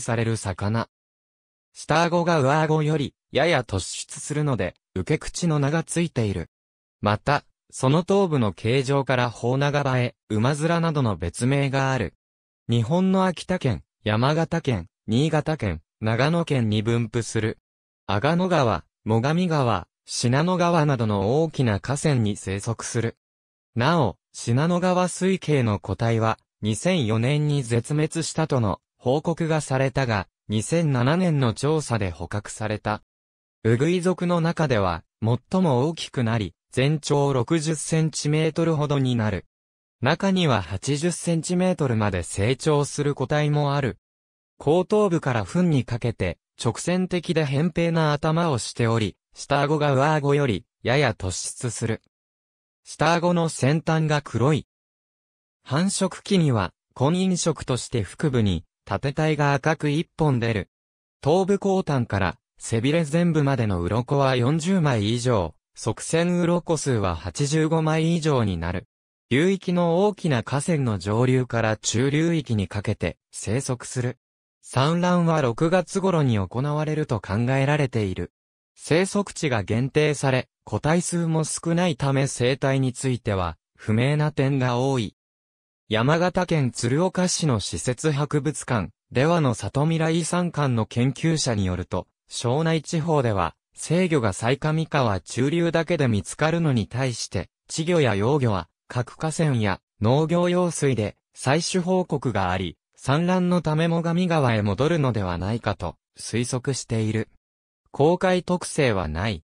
される魚。下顎が上顎より、やや突出するので、受け口の名がついている。また、その頭部の形状から法長場へ、馬面などの別名がある。日本の秋田県、山形県、新潟県、長野県に分布する。阿賀野川、最上川、信濃川などの大きな河川に生息する。なお、信濃川水系の個体は、2004年に絶滅したとの報告がされたが、2007年の調査で捕獲された。ウグイ族の中では、最も大きくなり、全長60センチメートルほどになる。中には80センチメートルまで成長する個体もある。後頭部から糞にかけて、直線的で扁平な頭をしており、下顎が上顎より、やや突出する。下顎の先端が黒い。繁殖期には、婚姻色として腹部に、縦体が赤く一本出る。頭部後端から背びれ全部までの鱗は40枚以上、側線鱗数は85枚以上になる。流域の大きな河川の上流から中流域にかけて生息する。産卵は6月頃に行われると考えられている。生息地が限定され、個体数も少ないため生態については不明な点が多い。山形県鶴岡市の施設博物館、ではの里未来遺産館の研究者によると、庄内地方では、制魚が最上川中流だけで見つかるのに対して、稚魚や幼魚は、各河川や農業用水で採取報告があり、産卵のため最上川へ戻るのではないかと推測している。公開特性はない。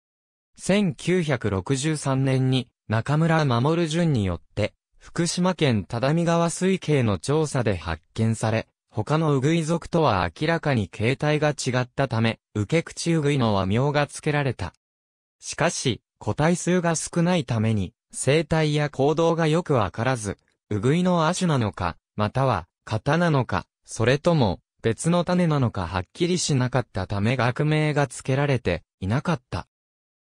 1963年に中村守淳によって福島県只見川水系の調査で発見され、他のウグイ族とは明らかに形態が違ったため、受け口ウグイの和名が付けられた。しかし、個体数が少ないために、生態や行動がよくわからず、ウグイの亜種なのか、または、型なのか、それとも、別の種なのかはっきりしなかったため学名が付けられていなかった。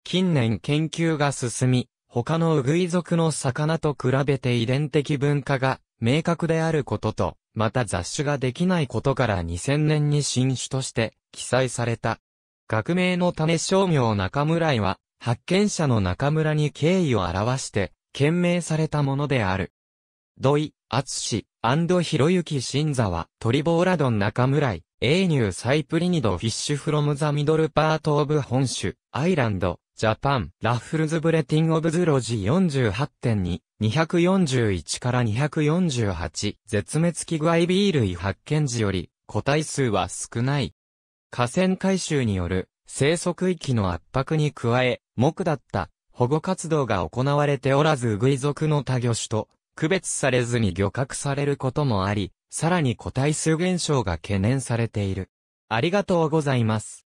近年研究が進み、他のウグイ族の魚と比べて遺伝的文化が明確であることと、また雑種ができないことから2000年に新種として記載された。学名の種商業中村井は、発見者の中村に敬意を表して、懸命されたものである。土井、厚志、安ンドひ新座は、トリボーラドン中村井、エーニューサイプリニドフィッシュフロムザミドルパートオブ本種、アイランド、ジャパン、ラッフルズブレティン・オブ・ズロジ48.2、241から248、絶滅危ビー類発見時より、個体数は少ない。河川回収による生息域の圧迫に加え、木だった保護活動が行われておらずウグイ族の他魚種と区別されずに漁獲されることもあり、さらに個体数減少が懸念されている。ありがとうございます。